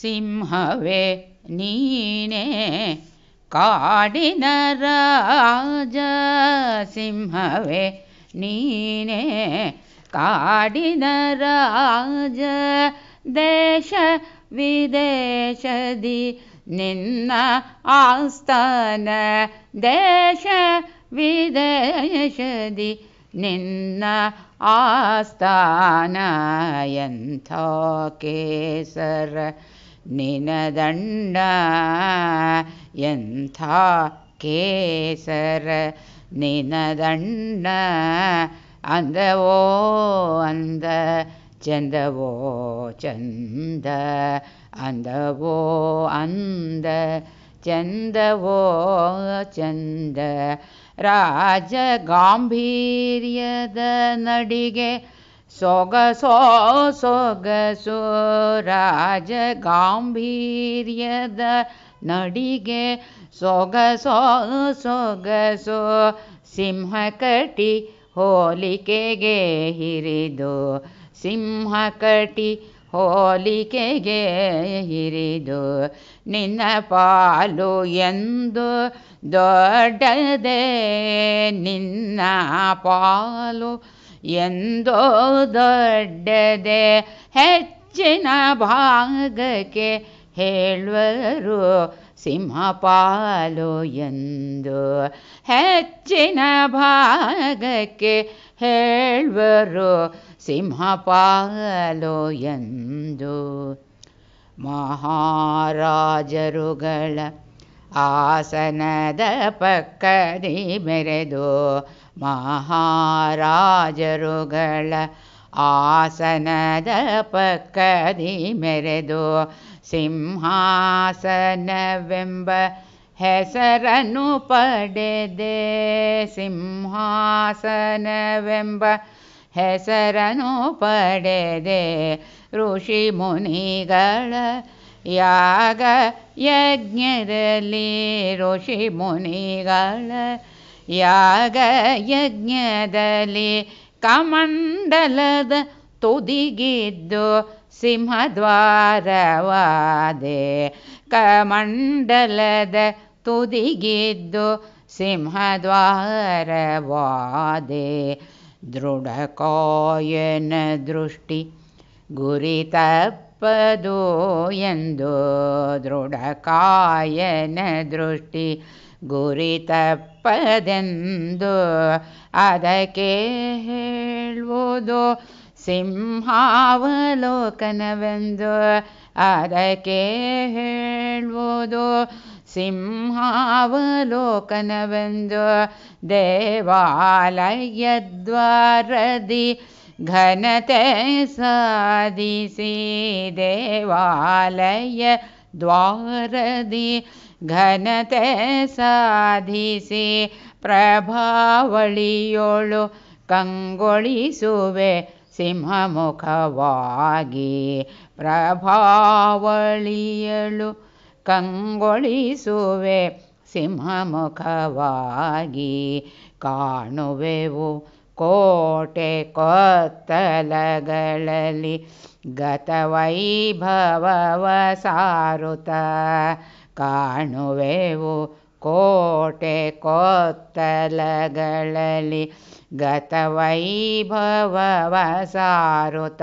सिंहवे काडिनराज काडिनराजसिंहवे नीने काडिनराज देश विदेशदि निन्ना आस्तान देश विदेशदि निन्ना आस्तानयन्थ केसर निनदण्ड यन्था केसर निनदण्ड अन्दवो अन्द चन्दवो चन्द अन्दवो अन्द चन्दवो चन्द राजगाम्भीर्यदन ಸೊಗಸೋ ಸೊಗಸು ರಾಜ ಗಾಂಭೀರ್ಯದ ನಡಿಗೆ ಸೊಗಸೋ ಸೊಗಸೋ ಸಿಂಹಕಟಿ ಹೋಲಿಕೆಗೆ ಹಿರಿದು ಸಿಂಹಕಟಿ ಹೋಲಿಕೆಗೆ ಹಿರಿದು ನಿನ್ನ ಪಾಲು ಎಂದು ದೊಡ್ಡದೆ ನಿನ್ನ ಪಾಲು ಎಂದೋ ದೊಡ್ಡದೆ ಹೆಚ್ಚಿನ ಭಾಗಕ್ಕೆ ಹೇಳುವರು ಸಿಂಹಪಾಲು ಎಂದು ಹೆಚ್ಚಿನ ಭಾಗಕ್ಕೆ ಹೇಳುವರು ಸಿಂಹಪಾಲು ಎಂದು ಮಹಾರಾಜರುಗಳ आसनद पक्कदि मेदो महाराजरु आसनद पक्कदि मेदो सिंहासन वेम्बेसरनु पडेदे सिंहसनवेम्ब हेसरनु पडेदे ऋषिमुनिग याग मुनिगल याग यज्ञदले कमण्डलद तु सिंहद्वारवादे कमण्डलद तदिगितु सिंहद्वारवादे दृढकोयन दृष्टि गुरि यन्दो दृढकायन दृष्टि गुरितपदे अदके हेदो सिंहावलोकनबन्द् अदके हेळोदो सिंहावलोकनबन्द् ಘನತೆ ಸಾಧಿಸಿ ದೇವಾಲಯ ದ್ವಾರದಿ ಘನತೆ ಸಾಧಿಸಿ ಪ್ರಭಾವಳಿಯೊಳು ಕಂಗೊಳಿಸುವೆ ಸಿಂಹಮುಖವಾಗಿ ಪ್ರಭಾವಳಿಯಳು ಕಂಗೊಳಿಸುವೆ ಸಿಂಹಮುಖವಾಗಿ ಕಾಣುವೆವು कोटे कोत्लि गत वैभव सारुत कोटे कोत्लि गतवैभव सारुत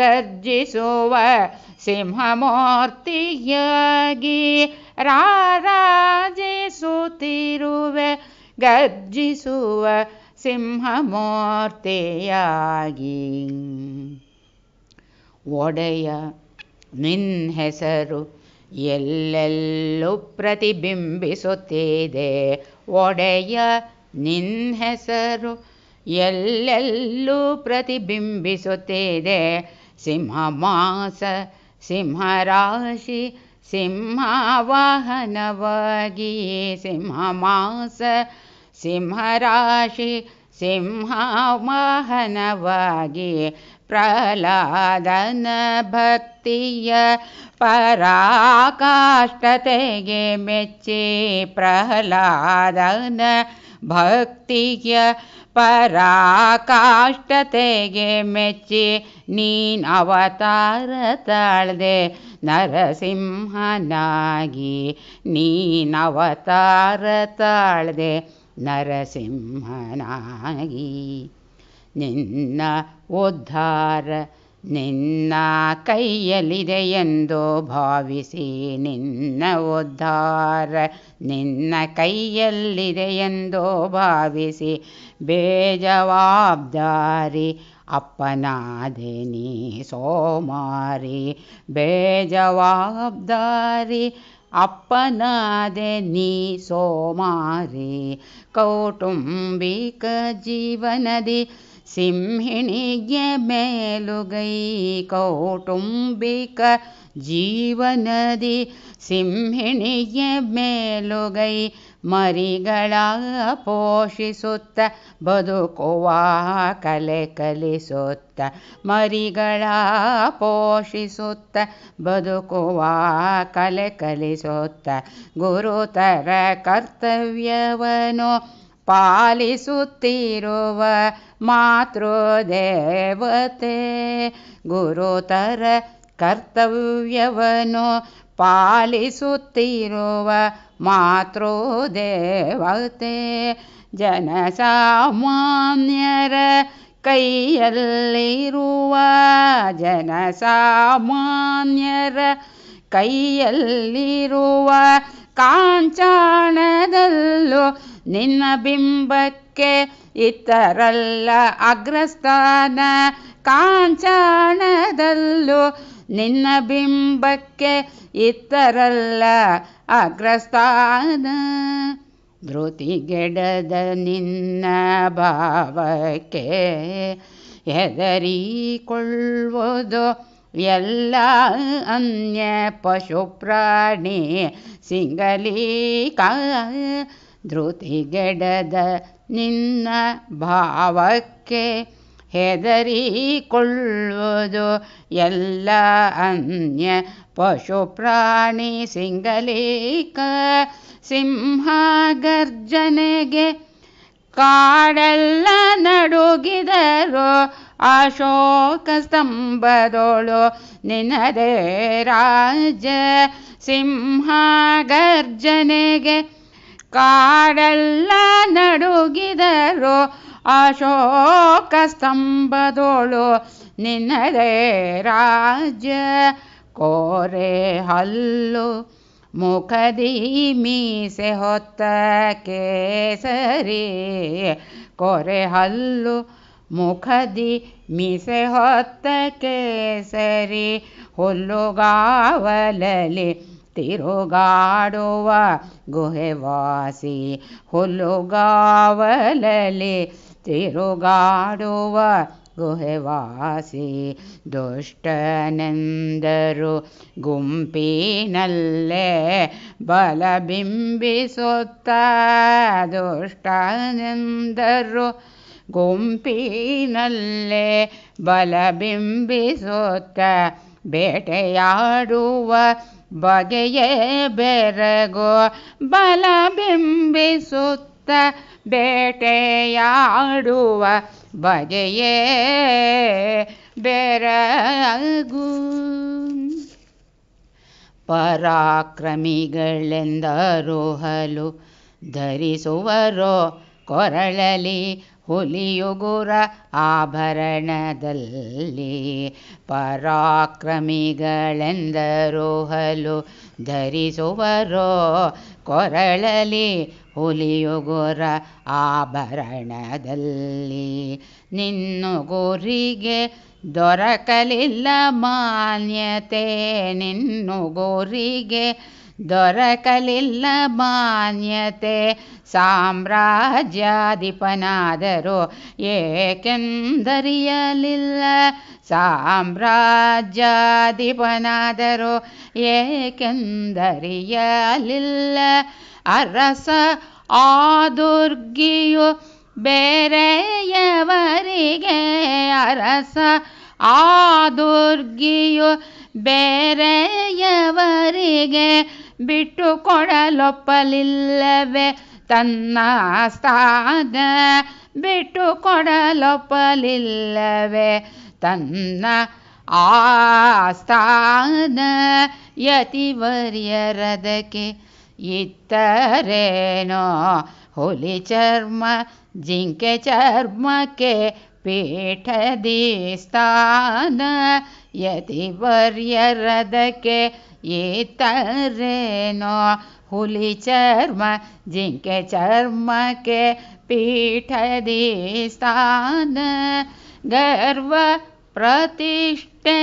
ಗರ್ಜಿಸುವ ಸಿಂಹಮೂರ್ತಿಯಾಗಿ ರಾರಾಜಿಸುತ್ತಿರುವೆ ಗರ್ಜಿಸುವ ಸಿಂಹಮೂರ್ತಿಯಾಗಿ ಒಡೆಯ ನಿನ್ನ ಹೆಸರು ಎಲ್ಲೆಲ್ಲೂ ಪ್ರತಿಬಿಂಬಿಸುತ್ತಿದೆ ಒಡೆಯ ನಿನ್ನ ಹೆಸರು ಎಲ್ಲೆಲ್ಲೂ ಪ್ರತಿಬಿಂಬಿಸುತ್ತಿದೆ सिंहमास सिंहराशि सिंहवाहनवगी सिंहमास सिंहराशि सिंहावाहनवागे प्रह्लादन भक्तिः पराकाष्ठते गे प्रह्लाद प्रह्लादन ಭಕ್ತಿಯ ಪರಾಕಾಷ್ಟತೆಗೆ ಮೆಚ್ಚಿ ನೀನ್ ಅವತಾರ ತಾಳ್ದೆ ನರಸಿಂಹನಾಗಿ ನೀನ್ ಅವತಾರ ತಾಳ್ದೆ ನರಸಿಂಹನಾಗಿ ನಿನ್ನ ಉದ್ಧಾರ ನಿನ್ನ ಕೈಯಲ್ಲಿದೆ ಎಂದು ಭಾವಿಸಿ ನಿನ್ನ ಉದ್ಧಾರ ನಿನ್ನ ಎಂದು ಭಾವಿಸಿ ಬೇಜವಾಬ್ದಾರಿ ಅಪ್ಪನಾದೆ ನೀ ಸೋಮಾರಿ ಬೇಜವಾಬ್ದಾರಿ ಅಪ್ಪನಾದೆ ನೀ ಸೋಮಾರಿ ಕೌಟುಂಬಿಕ ಜೀವನದಿ सिंहिण मेलुगै कौटुम्बिक जीवनदि सिंहिण्य मेलुगै मरिगळा पोषिसुत्त बदुकुवा कल कल मरि पोष बतुकुवा गुरुतर कर्तव्यवनो ಪಾಲಿಸುತ್ತಿರುವ ಮಾತೃ ದೇವತೆ ಗುರುತರ ಕರ್ತವ್ಯವನ್ನು ಪಾಲಿಸುತ್ತಿರುವ ಮಾತೃ ದೇವತೆ ಜನಸಾಮಾನ್ಯರ ಕೈಯಲ್ಲಿರುವ ಜನಸಾಮಾನ್ಯರ ಕೈಯಲ್ಲಿರುವ ಕಾಂಚಾಣದಲ್ಲೂ ನಿನ್ನ ಬಿಂಬಕ್ಕೆ ಇತರಲ್ಲ ಅಗ್ರಸ್ಥಾನ ಕಾಂಚಾಣದಲ್ಲೂ ನಿನ್ನ ಬಿಂಬಕ್ಕೆ ಇತರಲ್ಲ ಅಗ್ರಸ್ಥಾನ ಧೃತಿಗೆಡದ ನಿನ್ನ ಭಾವಕ್ಕೆ ಹೆದರಿಕೊಳ್ಳುವುದು ಎಲ್ಲ ಅನ್ಯ ಪಶು ಪ್ರಾಣಿ ಸಿಂಗಲೀಕ ಧೃತಿಗೆಡದ ನಿನ್ನ ಭಾವಕ್ಕೆ ಹೆದರಿಕೊಳ್ಳುವುದು ಎಲ್ಲ ಅನ್ಯ ಪಶು ಪ್ರಾಣಿ ಸಿಂಗಲೀಕ ಸಿಂಹ ಗರ್ಜನೆಗೆ ಕಾಡೆಲ್ಲ ನಡುಗಿದರು ಅಶೋಕ ಸ್ತಂಭದೊಳು ನಿನದೇ ರಾಜ ಸಿಂಹ ಗರ್ಜನೆಗೆ ಕಾಡೆಲ್ಲ ನಡುಗಿದರು ಅಶೋಕ ಸ್ತಂಭದೊಳು ನಿನ್ನದೇ ರಾಜ ಕೋರೆ ಹಲ್ಲು ಮುಖದಿ ಮೀಸೆ ಹೊತ್ತ ಕೇಸರಿ ಕೋರೆ ಹಲ್ಲು ಮುಖದಿ ಮೀಸೆ ಹೊತ್ತ ಕೇಸರಿ ಹುಲ್ಲುಗಾವಲಲಿ ತಿರುಗಾಡುವ ಗುಹೆವಾಸಿ ಹುಲ್ಲುಗಾವಲಲಿ ತಿರುಗಾಡುವ ಗುಹೆವಾಸಿ ದುಷ್ಟನೆಂದರು ಗುಂಪಿನಲ್ಲೇ ಬಲಬಿಂಬಿಸುತ್ತ ದುಷ್ಟನೆಂದರು ಗುಂಪಿನಲ್ಲೇ ಬಿಂಬಿಸುತ್ತ ಬೇಟೆಯಾಡುವ ಬಗೆಯೇ ಬೆರಗೋ ಬಿಂಬಿಸುತ್ತ ಬೇಟೆಯಾಡುವ ಬಗೆಯೇ ಬೆರಗು ಪರಾಕ್ರಮಿಗಳೆಂದರೋಹಲು ಧರಿಸುವರೋ ಕೊರಳಲಿ ಹುಲಿಯುಗುರ ಆಭರಣದಲ್ಲಿ ಪರಾಕ್ರಮಿಗಳೆಂದರೋ ಹಲು ಧರಿಸುವರೋ ಕೊರಳಲಿ ಹುಲಿಯುಗುರ ಆಭರಣದಲ್ಲಿ ನಿನ್ನು ಗುರಿಗೆ ದೊರಕಲಿಲ್ಲ ಮಾನ್ಯತೆ ನಿನ್ನು ಗುರಿಗೆ दोरकलि मान्यते साम्रा जाधिपनादरो एकन्दरम्रा अरस आ दुर्गियो बेरव अरस ಆ ದುರ್ಗಿಯು ಬೇರೆಯವರಿಗೆ ಬಿಟ್ಟು ಕೊಡಲೊಪ್ಪಲಿಲ್ಲವೆ ತನ್ನ ಸ್ಥಾನ ಬಿಟ್ಟು ಕೊಡಲೊಪ್ಪಲಿಲ್ಲವೆ ತನ್ನ ಸ್ಥಾನ ಯತಿವರಿಯರದಕ್ಕೆ ಇತ್ತರೇನೋ ಹುಲಿ ಚರ್ಮ ಜಿಂಕೆ ಚರ್ಮಕ್ಕೆ पीठदीस्तान यदि वर्यदके नो हुली चर्म जिंके चर्म के पीठ पीठदीस्तान गर्व प्रतिष्ठे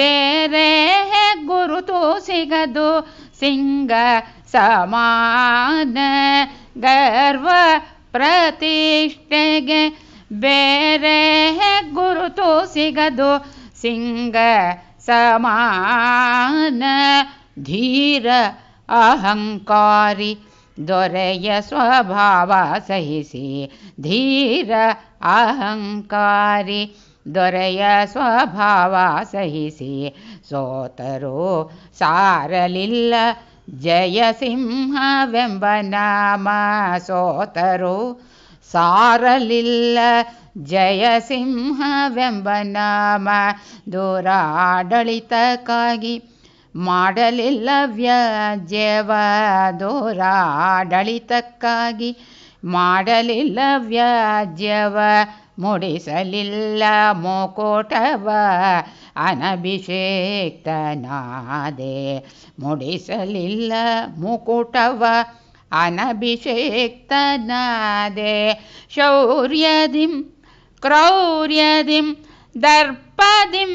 बेरे गुरु तो सिगदु सिंह समान गर्व प्रतिष्ठे बेरे समान धीर अहंकारी दोर स्वभाव सहिसि धीर अहङ्कारी दोर स्वभाव सहसि सोतरो सारल जयसिंहवेम्बनाम सोतरु ಸಾರಲಿಲ್ಲ ಜಯಸಿಂಹವೆಂಬ ನಾಮ ದೂರಾಡಳಿತಕ್ಕಾಗಿ ಮಾಡಲಿಲ್ಲ ವ್ಯಾಜ್ಯವ ಆಡಳಿತಕ್ಕಾಗಿ ಮಾಡಲಿಲ್ಲ ವ್ಯಾಜ್ಯವ ಮುಡಿಸಲಿಲ್ಲ ಮೋಕೋಟವ ಅನಭಿಷೇಕ್ತನಾದೆ ಮುಡಿಸಲಿಲ್ಲ ಮುಕುಟವ अनभिषेक्तनादे शौर्यदिं क्रौर्यदिं दर्पदिं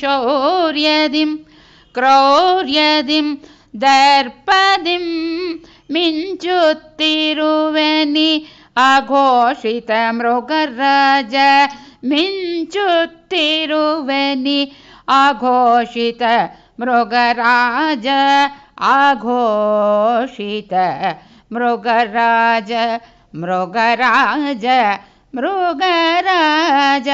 शौर्यदिं क्रौर्यदिं दर्पदिं मिञ्चु तिरुवनि अघोषित मृगराज आघोषित मृगराज मृगराज मृगराज